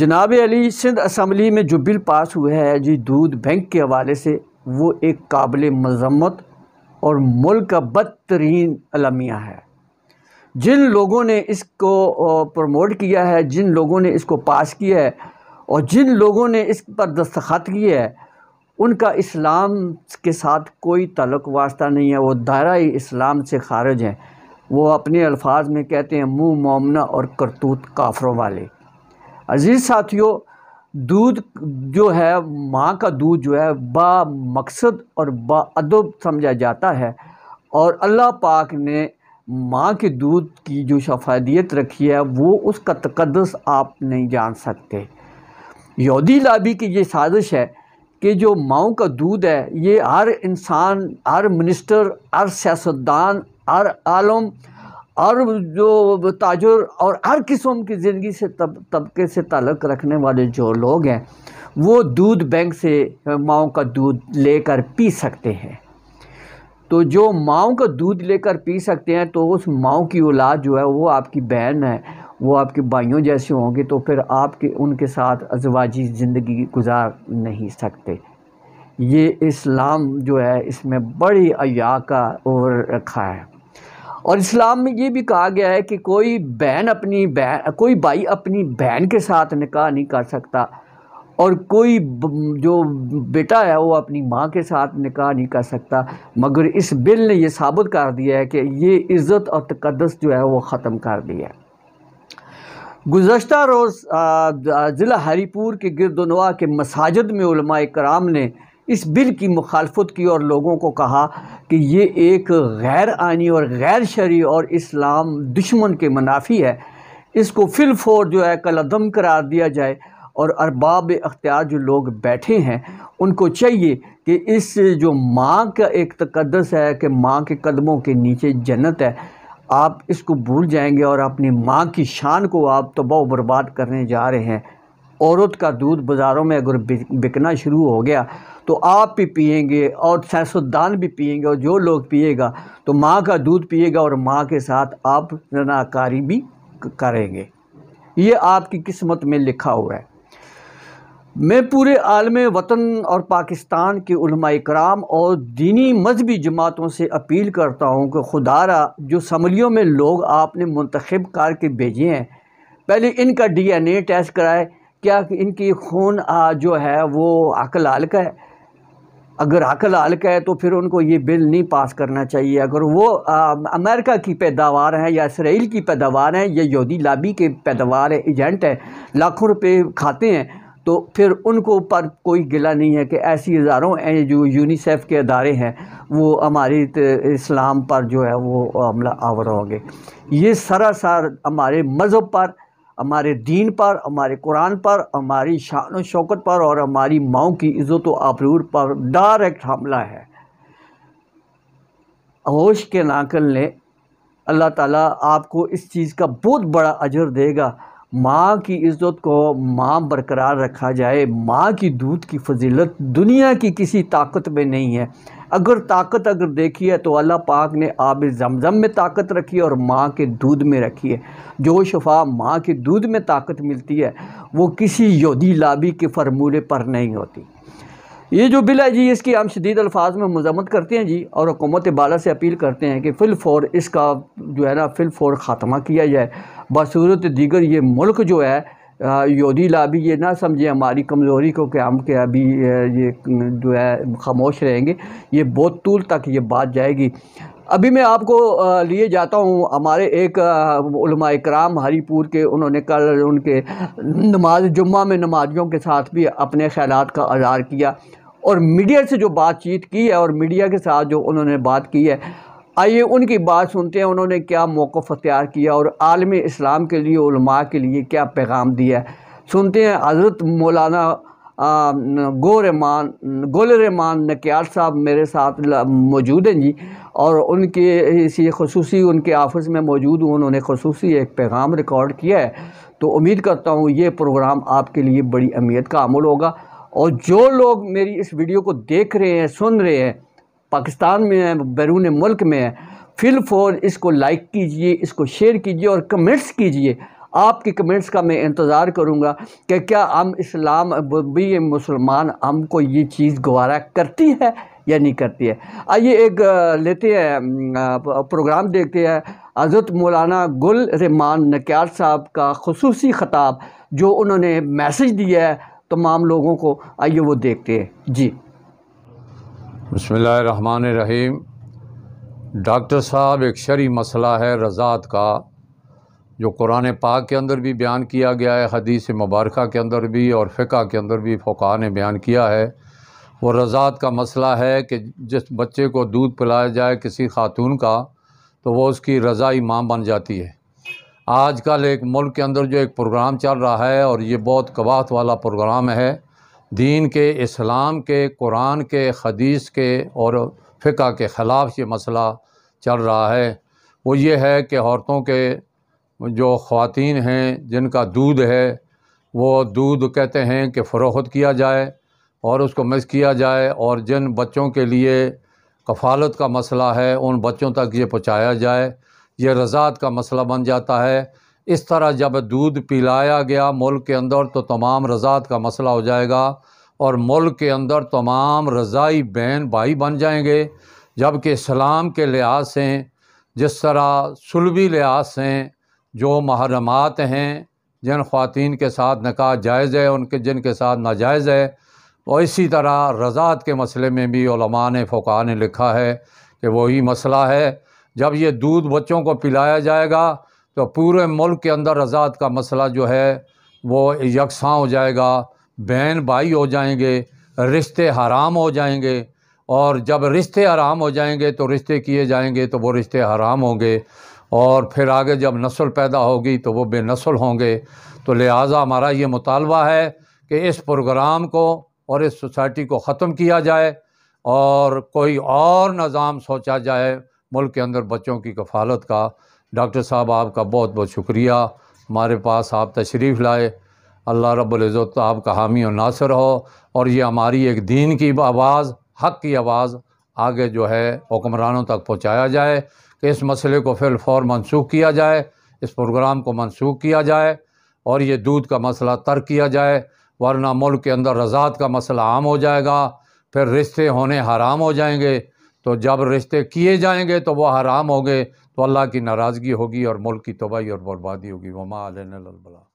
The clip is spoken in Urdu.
جناب علی سندھ اسمبلی میں جو بل پاس ہوئے ہے جی دودھ بینک کے حوالے سے وہ ایک قابل مذمت اور ملک کا بدترین علمیہ ہے جن لوگوں نے اس کو پروموٹ کیا ہے جن لوگوں نے اس کو پاس کیا ہے اور جن لوگوں نے اس پر دستخط کیا ہے ان کا اسلام کے ساتھ کوئی تعلق واسطہ نہیں ہے وہ دائرہ اسلام سے خارج ہیں وہ اپنے الفاظ میں کہتے ہیں منہ مومنہ اور کرتوت کافروں والے عزیز ساتھیوں دودھ جو ہے ماں کا دودھ جو ہے با مقصد اور با ادب سمجھا جاتا ہے اور اللہ پاک نے ماں کے دودھ کی جو شفادیت رکھی ہے وہ اس کا تقدس آپ نہیں جان سکتے یہودی لابی کی یہ سازش ہے کہ جو ماؤں کا دودھ ہے یہ ہر انسان ہر منسٹر ہر سیاستدان ہر عالم اور جو تاجر اور ہر قسم کی زندگی سے طبقے سے تعلق رکھنے والے جو لوگ ہیں وہ دودھ بینک سے ماؤں کا دودھ لے کر پی سکتے ہیں تو جو ماؤں کا دودھ لے کر پی سکتے ہیں تو اس ماؤں کی اولاد جو ہے وہ آپ کی بہن ہے وہ آپ کے بھائیوں جیسے ہوں گے تو پھر آپ کے ان کے ساتھ ازواجی زندگی گزار نہیں سکتے یہ اسلام جو ہے اس میں بڑی عیا کا رکھا ہے اور اسلام میں یہ بھی کہا گیا ہے کہ کوئی بہن اپنی بہن کوئی بھائی اپنی بہن کے ساتھ نکاح نہیں کر سکتا اور کوئی جو بیٹا ہے وہ اپنی ماں کے ساتھ نکاح نہیں کر سکتا مگر اس بل نے یہ ثابت کر دیا ہے کہ یہ عزت اور تقدس جو ہے وہ ختم کر دیا ہے گزشتہ روز ضلع ہری پور کے گرد انواع کے مساجد میں علماء کرام نے اس بل کی مخالفت کی اور لوگوں کو کہا کہ یہ ایک غیر آئینی اور غیر شرعی اور اسلام دشمن کے منافی ہے اس کو فل فور جو ہے قلعم قرار دیا جائے اور ارباب اختیار جو لوگ بیٹھے ہیں ان کو چاہیے کہ اس جو ماں کا ایک تقدس ہے کہ ماں کے قدموں کے نیچے جنت ہے آپ اس کو بھول جائیں گے اور اپنی ماں کی شان کو آپ تباہ و برباد کرنے جا رہے ہیں عورت کا دودھ بازاروں میں اگر بکنا شروع ہو گیا تو آپ بھی پئیں گے اور سینس دان بھی پئیں گے اور جو لوگ پیے گا تو ماں کا دودھ پیے گا اور ماں کے ساتھ آپ زناکاری بھی کریں گے یہ آپ کی قسمت میں لکھا ہوا ہے میں پورے عالم وطن اور پاکستان کے علماء کرام اور دینی مذہبی جماعتوں سے اپیل کرتا ہوں کہ خدا را جو سملیوں میں لوگ آپ نے منتخب کر کے بھیجے ہیں پہلے ان کا ڈی این اے ٹیسٹ کرائے کیا کہ ان کی خون جو ہے وہ عقل کا ہے اگر عقل حلق ہے تو پھر ان کو یہ بل نہیں پاس کرنا چاہیے اگر وہ امریکہ کی پیداوار ہیں یا اسرائیل کی پیداوار ہیں یا یہودی لابی کے پیداوار ایجنٹ ہیں لاکھوں روپے کھاتے ہیں تو پھر ان کو پر کوئی گلہ نہیں ہے کہ ایسی اداروں جو یونیسیف کے ادارے ہیں وہ ہماری اسلام پر جو ہے وہ عملہ آور ہوں گے یہ سراسر ہمارے مذہب پر ہمارے دین پر ہمارے قرآن پر ہماری شان و شوکت پر اور ہماری ماؤں کی عزت و آبرور پر ڈائریکٹ حملہ ہے ہوش کے ناکل نے اللہ تعالیٰ آپ کو اس چیز کا بہت بڑا اجر دے گا ماں کی عزت کو ماں برقرار رکھا جائے ماں کی دودھ کی فضیلت دنیا کی کسی طاقت میں نہیں ہے اگر طاقت اگر دیکھی ہے تو اللہ پاک نے آب زمزم میں طاقت رکھی ہے اور ماں کے دودھ میں رکھی ہے جو شفا ماں کے دودھ میں طاقت ملتی ہے وہ کسی یودی لابی کے فرمولے پر نہیں ہوتی یہ جو بل ہے جی اس کی ہم شدید الفاظ میں مذمت کرتے ہیں جی اور حکومت بالا سے اپیل کرتے ہیں کہ فل فور اس کا جو ہے نا فل فور خاتمہ کیا جائے بصورت دیگر یہ ملک جو ہے یودی لابی یہ نہ سمجھیں ہماری کمزوری کو کہ ہم کہ ابھی یہ جو ہے خاموش رہیں گے یہ بہت طول تک یہ بات جائے گی ابھی میں آپ کو لیے جاتا ہوں ہمارے ایک علماء اکرام ہری پور کے انہوں نے کل ان کے نماز جمعہ میں نمازیوں کے ساتھ بھی اپنے خیالات کا اظہار کیا اور میڈیا سے جو بات چیت کی ہے اور میڈیا کے ساتھ جو انہوں نے بات کی ہے آئیے ان کی بات سنتے ہیں انہوں نے کیا موقع اختیار کیا اور عالم اسلام کے لیے علماء کے لیے کیا پیغام دیا ہے سنتے ہیں حضرت مولانا گول رحمان نکیار صاحب میرے ساتھ موجود ہیں جی اور ان کے اسی خصوصی ان کے آفس میں موجود ہوں انہوں نے خصوصی ایک پیغام ریکارڈ کیا ہے تو امید کرتا ہوں یہ پروگرام آپ کے لیے بڑی اہمیت کا عمل ہوگا اور جو لوگ میری اس ویڈیو کو دیکھ رہے ہیں سن رہے ہیں پاکستان میں ہیں بیرون ملک میں ہیں فل فور اس کو لائک کیجئے اس کو شیئر کیجئے اور کمنٹس کیجئے آپ کے کمنٹس کا میں انتظار کروں گا کہ کیا ہم اسلام بھی مسلمان ہم کو یہ چیز گوارہ کرتی ہے یا نہیں کرتی ہے آئیے ایک لیتے ہیں پروگرام دیکھتے ہیں حضرت مولانا گل رحمان نکیار صاحب کا خصوصی خطاب جو انہوں نے میسج دیا ہے تمام لوگوں کو آئیے وہ دیکھتے ہیں جی بسم اللہ الرحمن الرحیم ڈاکٹر صاحب ایک شرعی مسئلہ ہے رضاعت کا جو قرآن پاک کے اندر بھی بیان کیا گیا ہے حدیث مبارکہ کے اندر بھی اور فقہ کے اندر بھی فقہ نے بیان کیا ہے وہ رضاعت کا مسئلہ ہے کہ جس بچے کو دودھ پلایا جائے کسی خاتون کا تو وہ اس کی رضائی ماں بن جاتی ہے آج کل ایک ملک کے اندر جو ایک پروگرام چل رہا ہے اور یہ بہت قواعت والا پروگرام ہے دین کے اسلام کے قرآن کے حدیث کے اور فقہ کے خلاف یہ مسئلہ چل رہا ہے وہ یہ ہے کہ عورتوں کے جو خواتین ہیں جن کا دودھ ہے وہ دودھ کہتے ہیں کہ فروخت کیا جائے اور اس کو مس کیا جائے اور جن بچوں کے لیے کفالت کا مسئلہ ہے ان بچوں تک یہ پہنچایا جائے یہ رضاعت کا مسئلہ بن جاتا ہے اس طرح جب دودھ پلایا گیا ملک کے اندر تو تمام رضاعت کا مسئلہ ہو جائے گا اور ملک کے اندر تمام رضائی بین بھائی بن جائیں گے جب کہ اسلام کے لحاظ سے جس طرح سلوی لحاظ سے جو محرمات ہیں جن خواتین کے ساتھ نکاح جائز ہے ان کے جن کے ساتھ ناجائز ہے اور اسی طرح رضاعت کے مسئلے میں بھی علماء نے فقہ نے لکھا ہے کہ وہی مسئلہ ہے جب یہ دودھ بچوں کو پلایا جائے گا تو پورے ملک کے اندر آزاد کا مسئلہ جو ہے وہ یکساں ہو جائے گا بہن بھائی ہو جائیں گے رشتے حرام ہو جائیں گے اور جب رشتے حرام ہو جائیں گے تو رشتے کیے جائیں گے تو وہ رشتے حرام ہوں گے اور پھر آگے جب نسل پیدا ہوگی تو وہ بے نسل ہوں گے تو لہٰذا ہمارا یہ مطالبہ ہے کہ اس پروگرام کو اور اس سوسائٹی کو ختم کیا جائے اور کوئی اور نظام سوچا جائے ملک کے اندر بچوں کی کفالت کا ڈاکٹر صاحب آپ کا بہت بہت شکریہ ہمارے پاس آپ تشریف لائے اللہ رب العزت آپ کا حامی و ناصر ہو اور یہ ہماری ایک دین کی آواز حق کی آواز آگے جو ہے حکمرانوں تک پہنچایا جائے کہ اس مسئلے کو فی الفور منسوخ کیا جائے اس پروگرام کو منسوخ کیا جائے اور یہ دودھ کا مسئلہ ترک کیا جائے ورنہ ملک کے اندر رضاعت کا مسئلہ عام ہو جائے گا پھر رشتے ہونے حرام ہو جائیں گے تو جب رشتے کیے جائیں گے تو وہ حرام ہو گئے تو اللہ کی ناراضگی ہوگی اور ملک کی تباہی اور بربادی ہوگی وما علین البلا